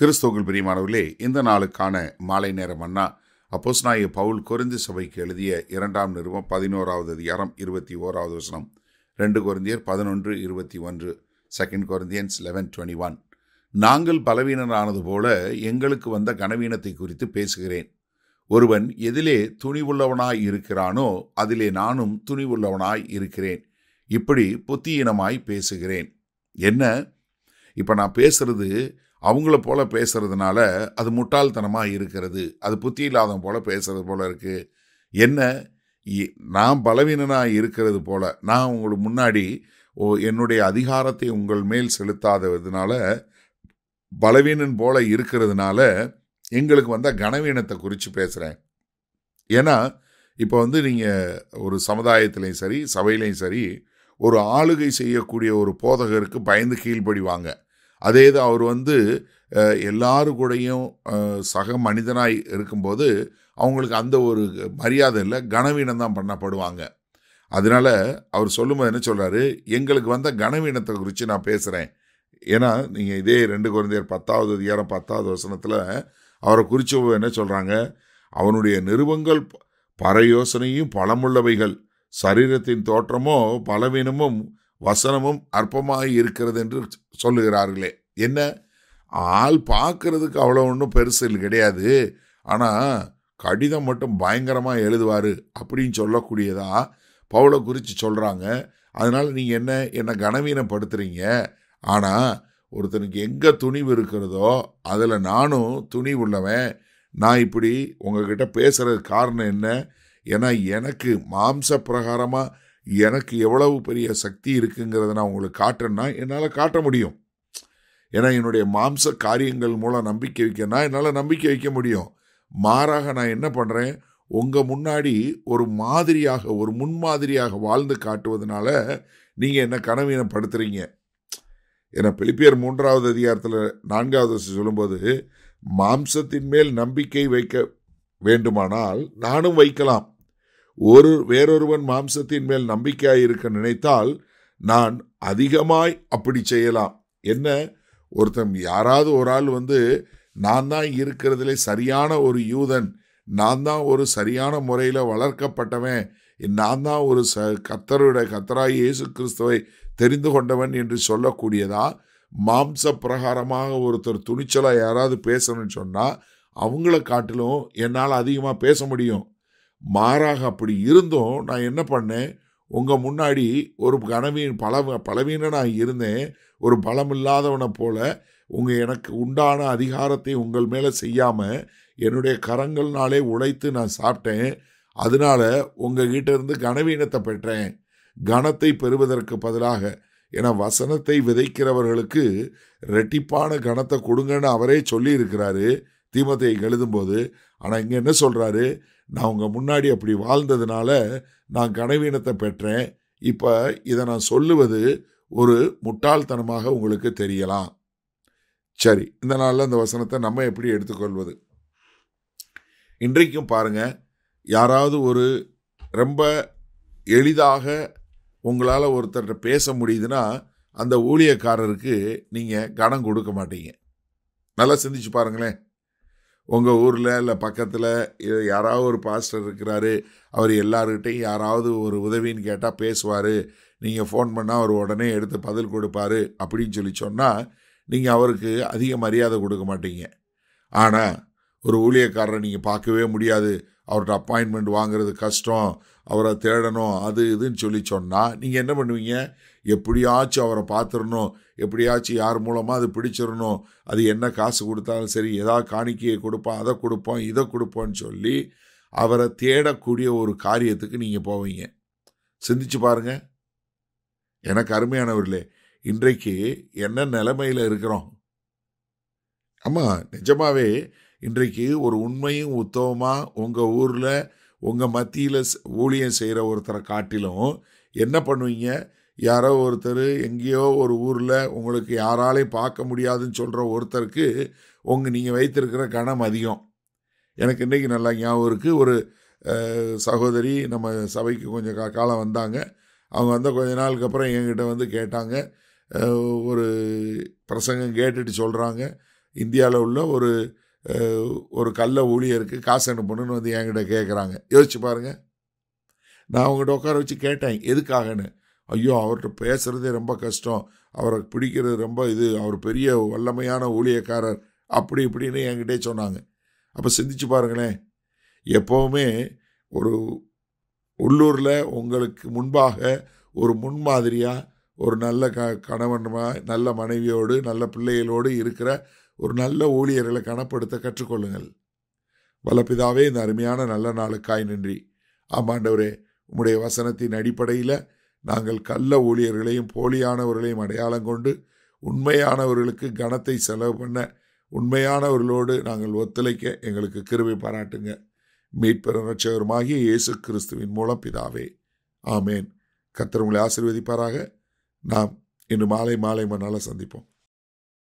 கிறிஸ்தவர்கள் பிரியமானவர்களே இந்த நாளுக்கான மாலை நேரம் அண்ணா அப்போஸ் நாய பவுல் குறைந்து சபைக்கு எழுதிய இரண்டாம் நிறுவம் பதினோராவது அதிகாரம் இருபத்தி ஓராவது வசனம் ரெண்டு குருந்தியர் பதினொன்று இருபத்தி ஒன்று second Corinthians eleven twenty one நாங்கள் பலவீனரானது போல எங்களுக்கு வந்த கனவீனத்தை குறித்து பேசுகிறேன் ஒருவன் எதிலே துணிவுள்ளவனாய் இருக்கிறானோ அதிலே நானும் துணிவுள்ளவனாய் இருக்கிறேன் இப்படி புத்தியினமாய் பேசுகிறேன் என்ன இப்போ நான் பேசுறது அவங்கள போல பேசுகிறதுனால அது முட்டாள்தனமாக இருக்கிறது அது புத்தி இல்லாத போல் பேசுகிறது போல் இருக்குது என்ன நான் பலவீனனாக இருக்கிறது போல் நான் உங்களுக்கு முன்னாடி ஓ என்னுடைய அதிகாரத்தை உங்கள் மேல் செலுத்தாததுனால பலவீனன் போல இருக்கிறதுனால எங்களுக்கு வந்த கனவீனத்தை குறித்து பேசுகிறேன் ஏன்னா இப்போ வந்து நீங்கள் ஒரு சமுதாயத்துலேயும் சரி சபையிலையும் சரி ஒரு ஆளுகை செய்யக்கூடிய ஒரு போதகருக்கு பயந்து கீழ்ப்படிவாங்க அதே இது அவர் வந்து எல்லாரும் கூடயும் சக மனிதனாய் இருக்கும்போது அவங்களுக்கு அந்த ஒரு மரியாதை இல்லை கனவீனம் தான் பண்ணப்படுவாங்க அதனால் அவர் சொல்லும்போது என்ன சொல்கிறாரு எங்களுக்கு வந்த கனவீனத்தை குறித்து நான் பேசுகிறேன் ஏன்னா நீங்கள் இதே ரெண்டு குழந்தையர் பத்தாவது அதிகாரம் பத்தாவது வசனத்தில் அவரை குறித்து என்ன சொல்கிறாங்க அவனுடைய நிருபங்கள் பர யோசனையும் பலமுள்ளவைகள் சரீரத்தின் தோற்றமோ பலவீனமும் வசனமும் அற்பமாக இருக்கிறது என்று சொல்லுகிறார்களே என்ன ஆள் பார்க்கறதுக்கு அவ்வளோ ஒன்றும் பெருசு கிடையாது ஆனால் கடிதம் மட்டும் பயங்கரமாக எழுதுவார் அப்படின்னு சொல்லக்கூடியதா பவுளை குறித்து சொல்கிறாங்க அதனால் நீங்கள் என்ன என்னை கனவீனப்படுத்துகிறீங்க ஆனால் ஒருத்தனுக்கு எங்கே துணிவு இருக்கிறதோ அதில் நானும் துணிவு உள்ளவன் நான் இப்படி உங்ககிட்ட பேசுகிறது காரணம் என்ன ஏன்னா எனக்கு மாம்ச பிரகாரமாக எனக்கு எவ்வளவு பெரிய சக்தி இருக்குங்கிறத நான் உங்களுக்கு காட்டுறேன்னா என்னால் காட்ட முடியும் ஏன்னா என்னுடைய மாம்ச காரியங்கள் மூலம் நம்பிக்கை வைக்கன்னா என்னால் நம்பிக்கை வைக்க முடியும் மாறாக நான் என்ன பண்ணுறேன் உங்கள் முன்னாடி ஒரு மாதிரியாக ஒரு முன்மாதிரியாக வாழ்ந்து காட்டுவதனால நீங்கள் என்ன கனவீனப்படுத்துகிறீங்க ஏன்னா பிலிப்பியர் மூன்றாவது அதிகாரத்தில் நான்காவது சொல்லும்போது மாம்சத்தின் மேல் நம்பிக்கை வைக்க வேண்டுமானால் நானும் வைக்கலாம் ஒரு வேறொருவன் மாம்சத்தின் மேல் நம்பிக்கையாயிருக்க நினைத்தால் நான் அதிகமாய் அப்படி செய்யலாம் என்ன ஒருத்தன் யாராவது ஒரு ஆள் வந்து நான் தான் இருக்கிறதுல சரியான ஒரு யூதன் நான் தான் ஒரு சரியான முறையில் வளர்க்கப்பட்டவன் நான் தான் ஒரு ச கத்தரோட கத்தராய் இயேசு கிறிஸ்துவை தெரிந்து கொண்டவன் என்று சொல்லக்கூடியதா மாம்ச பிரகாரமாக ஒருத்தர் துணிச்சலாக யாராவது பேசணும்னு சொன்னால் அவங்கள காட்டிலும் என்னால் அதிகமாக பேச முடியும் மாறாக அப்படி இருந்தும் நான் என்ன பண்ணேன் உங்கள் முன்னாடி ஒரு கனவீன் பல நான் இருந்தேன் ஒரு பலம் இல்லாதவனை போல் உங்கள் எனக்கு உண்டான அதிகாரத்தை உங்கள் மேலே செய்யாமல் என்னுடைய கரங்கள்னாலே உழைத்து நான் சாப்பிட்டேன் அதனால் உங்கள் கிட்டேருந்து கனவீனத்தை பெற்றேன் கனத்தை பெறுவதற்கு பதிலாக ஏன்னா வசனத்தை விதைக்கிறவர்களுக்கு ரெட்டிப்பான கனத்தை கொடுங்கன்னு அவரே சொல்லியிருக்கிறாரு தீமத்தை எழுதும்போது ஆனால் இங்கே என்ன சொல்கிறாரு நான் உங்கள் முன்னாடி அப்படி வாழ்ந்ததுனால நான் கனவீனத்தை பெற்றேன் இப்போ இதை நான் சொல்லுவது ஒரு முட்டாள்தனமாக உங்களுக்கு தெரியலாம் சரி இந்த நாளில் அந்த வசனத்தை நம்ம எப்படி எடுத்துக்கொள்வது இன்றைக்கும் பாருங்கள் யாராவது ஒரு ரொம்ப எளிதாக உங்களால் ஒருத்தர்கிட்ட பேச முடியுதுன்னா அந்த ஊழியக்காரருக்கு நீங்கள் கணம் கொடுக்க மாட்டீங்க நல்லா சிந்திச்சு பாருங்களேன் உங்கள் ஊரில் இல்லை பக்கத்தில் யாராவது ஒரு பாஸ்டர் இருக்கிறாரு அவர் எல்லாருக்கிட்டையும் யாராவது ஒரு உதவின்னு கேட்டால் பேசுவார் நீங்கள் ஃபோன் பண்ணால் அவர் உடனே எடுத்து பதில் கொடுப்பார் அப்படின்னு சொல்லி சொன்னால் நீங்கள் அவருக்கு அதிக மரியாதை கொடுக்க மாட்டீங்க ஆனால் ஒரு ஊழியக்காரரை நீங்கள் பார்க்கவே முடியாது அவர்கிட்ட அப்பாயின்மெண்ட் வாங்குறது கஷ்டம் அவரை தேடணும் அது இதுன்னு சொல்லி சொன்னால் நீங்கள் என்ன பண்ணுவீங்க எப்படியாச்சும் அவரை பார்த்துடணும் எப்படியாச்சும் யார் மூலமாக அது பிடிச்சிடணும் அது என்ன காசு கொடுத்தாலும் சரி ஏதாவது காணிக்கையை கொடுப்போம் அதை கொடுப்போம் இதை கொடுப்போம்னு சொல்லி அவரை தேடக்கூடிய ஒரு காரியத்துக்கு நீங்கள் போவீங்க சிந்திச்சு பாருங்கள் எனக்கு அருமையானவர்களே இன்றைக்கு என்ன நிலைமையில் இருக்கிறோம் ஆமாம் நிஜமாகவே இன்றைக்கு ஒரு உண்மையும் உத்தவமாக உங்கள் ஊரில் உங்கள் மத்தியில் ஊழியம் செய்கிற ஒருத்தரை காட்டிலும் என்ன பண்ணுவீங்க யாரோ ஒருத்தர் எங்கேயோ ஒரு ஊரில் உங்களுக்கு யாராலையும் பார்க்க முடியாதுன்னு சொல்கிற ஒருத்தருக்கு உங்கள் நீங்கள் வைத்திருக்கிற கணம் அதிகம் எனக்கு இன்றைக்கி நல்லா ஞாபகம் இருக்குது ஒரு சகோதரி நம்ம சபைக்கு கொஞ்சம் காலம் வந்தாங்க அவங்க வந்த கொஞ்ச நாளுக்கு அப்புறம் எங்கிட்ட வந்து கேட்டாங்க ஒரு பிரசங்கம் கேட்டுட்டு சொல்கிறாங்க இந்தியாவில் உள்ள ஒரு ஒரு கல்ல ஊழியருக்கு காசு அனுப்பணும்னு வந்து என்கிட்ட கேட்குறாங்க யோசிச்சு பாருங்கள் நான் அவங்ககிட்ட உட்கார வச்சு கேட்டேன் எதுக்காகன்னு ஐயோ அவர்கிட்ட பேசுகிறதே ரொம்ப கஷ்டம் அவரை பிடிக்கிறது ரொம்ப இது அவர் பெரிய வல்லமையான ஊழியக்காரர் அப்படி இப்படின்னு என்கிட்டே சொன்னாங்க அப்போ சிந்திச்சு பாருங்களேன் எப்போவுமே ஒரு உள்ளூரில் உங்களுக்கு முன்பாக ஒரு முன்மாதிரியாக ஒரு நல்ல க கணவனமாக நல்ல மனைவியோடு நல்ல பிள்ளைகளோடு இருக்கிற ஒரு நல்ல ஊழியர்களை கனப்படுத்த கற்றுக்கொள்ளுங்கள் வல்லபிதாவே இந்த அருமையான நல்ல நாளுக்காய் நன்றி ஆமாண்டவரே உம்முடைய வசனத்தின் அடிப்படையில் நாங்கள் கள்ள ஊழியர்களையும் போலியானவர்களையும் அடையாளம் கொண்டு உண்மையானவர்களுக்கு கனத்தை செலவு பண்ண உண்மையானவர்களோடு நாங்கள் ஒத்துழைக்க எங்களுக்கு கிருவை பாராட்டுங்க மீட்பெரு ரட்சகருமாகிய இயேசு கிறிஸ்துவின் மூலம் பிதாவே ஆமேன் கத்திரவங்களை உங்களை ஆசிர்வதிப்பாராக நாம் இன்று மாலை மாலை மண்ணால் சந்திப்போம்